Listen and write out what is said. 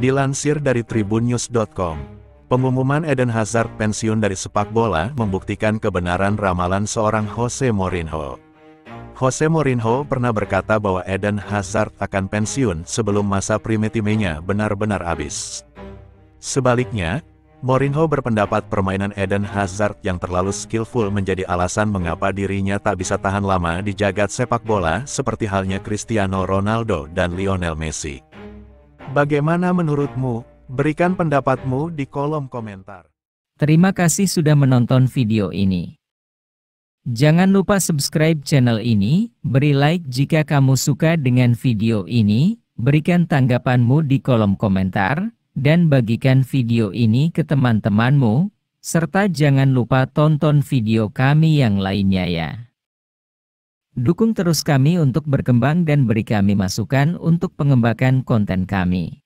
Dilansir dari tribunnews.com, pengumuman Eden Hazard pensiun dari sepak bola membuktikan kebenaran ramalan seorang Jose Mourinho. Jose Mourinho pernah berkata bahwa Eden Hazard akan pensiun sebelum masa primitimenya benar-benar habis. Sebaliknya, Mourinho berpendapat permainan Eden Hazard yang terlalu skillful menjadi alasan mengapa dirinya tak bisa tahan lama di jagat sepak bola seperti halnya Cristiano Ronaldo dan Lionel Messi. Bagaimana menurutmu? Berikan pendapatmu di kolom komentar. Terima kasih sudah menonton video ini. Jangan lupa subscribe channel ini, beri like jika kamu suka dengan video ini, berikan tanggapanmu di kolom komentar, dan bagikan video ini ke teman-temanmu, serta jangan lupa tonton video kami yang lainnya ya. Dukung terus kami untuk berkembang dan beri kami masukan untuk pengembangan konten kami.